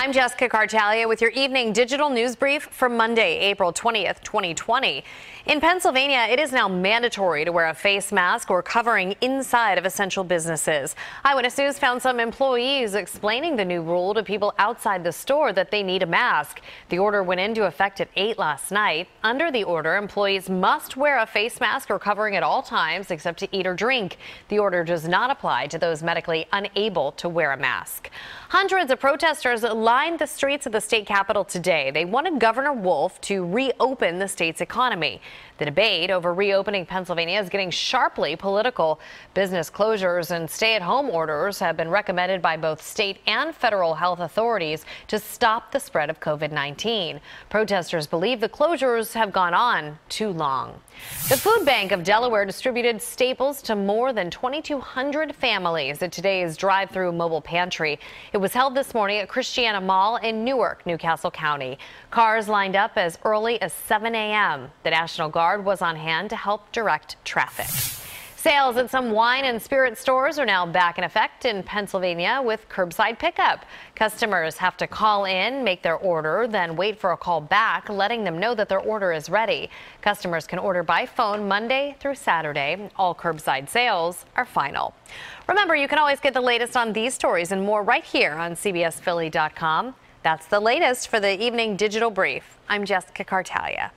I'm Jessica Cartalia with your evening digital news brief for Monday, April 20th, 2020. In Pennsylvania, it is now mandatory to wear a face mask or covering inside of essential businesses. Eyewitness News found some employees explaining the new rule to people outside the store that they need a mask. The order went into effect at 8 last night. Under the order, employees must wear a face mask or covering at all times except to eat or drink. The order does not apply to those medically unable to wear a mask. Hundreds of protesters lined the streets of the state capital today. They wanted Governor Wolf to reopen the state's economy. The debate over reopening Pennsylvania is getting sharply political. Business closures and stay at home orders have been recommended by both state and federal health authorities to stop the spread of COVID 19. Protesters believe the closures have gone on too long. The Food Bank of Delaware distributed staples to more than 2,200 families at today's drive through mobile pantry. It was held this morning at Christiana a mall in Newark, Newcastle County. Cars lined up as early as 7 a.m. The National Guard was on hand to help direct traffic. Sales at some wine and spirit stores are now back in effect in Pennsylvania with curbside pickup. Customers have to call in, make their order, then wait for a call back, letting them know that their order is ready. Customers can order by phone Monday through Saturday. All curbside sales are final. Remember, you can always get the latest on these stories and more right here on CBSPhilly.com. That's the latest for the evening digital brief. I'm Jessica Cartaglia.